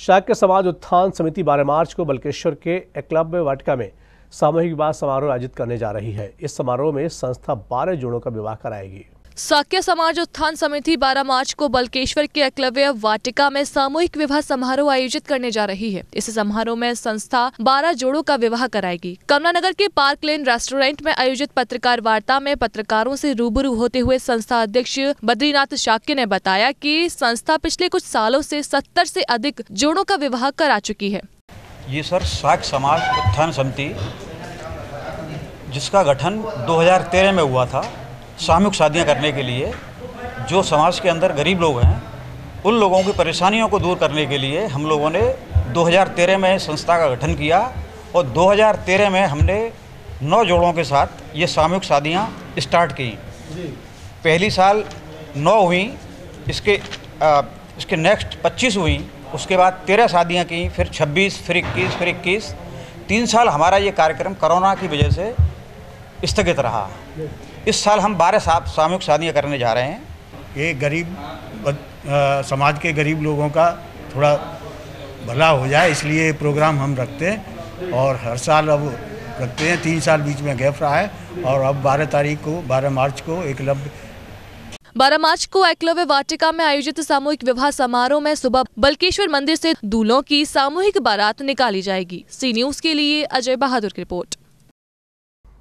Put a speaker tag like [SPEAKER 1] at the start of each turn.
[SPEAKER 1] शाक्य समाज उत्थान समिति बारह मार्च को बल्केश्वर के एकलव्य वाटिका में सामूहिक विवाह समारोह आयोजित करने जा रही है इस समारोह में संस्था बारह जोड़ों का विवाह कराएगी
[SPEAKER 2] साक्य समाज उत्थान समिति 12 मार्च को बल्केश्वर के एकलव्य वाटिका में सामूहिक विवाह समारोह आयोजित करने जा रही है इस समारोह में संस्था 12 जोड़ों का विवाह कराएगी कमलानगर के पार्क लेन रेस्टोरेंट में आयोजित पत्रकार वार्ता में पत्रकारों से रूबरू होते हुए संस्था अध्यक्ष बद्रीनाथ शाक्य ने बताया की संस्था पिछले कुछ सालों ऐसी सत्तर ऐसी अधिक जोड़ो का विवाह करा चुकी है
[SPEAKER 3] ये सर साक्ष समाज उत्थान समिति जिसका गठन 2013 में हुआ था सामूहिक शादियाँ करने के लिए जो समाज के अंदर गरीब लोग हैं उन लोगों की परेशानियों को दूर करने के लिए हम लोगों ने 2013 में संस्था का गठन किया और 2013 में हमने नौ जोड़ों के साथ ये सामूहिक शादियाँ स्टार्ट की पहली साल नौ हुई इसके आ, इसके नेक्स्ट 25 हुई उसके बाद तेरह शादियाँ की फिर 26 फिर इक्कीस फिर इक्कीस तीन साल हमारा ये कार्यक्रम कोरोना की वजह से स्थगित रहा इस साल हम बारह साहब सामूहिक शादियाँ करने जा रहे हैं ये गरीब आ, समाज के गरीब लोगों का थोड़ा
[SPEAKER 4] भला हो जाए इसलिए ये प्रोग्राम हम रखते हैं और हर साल अब रखते हैं तीन साल बीच में गैप रहा है और अब बारह तारीख को बारह मार्च को एकलव्य
[SPEAKER 2] बारह मार्च को एकलव्य वाटिका में आयोजित सामूहिक विवाह समारोह में सुबह बल्केश्वर मंदिर से दूल्हों की सामूहिक बारात निकाली जाएगी सी न्यूज के लिए अजय बहादुर की रिपोर्ट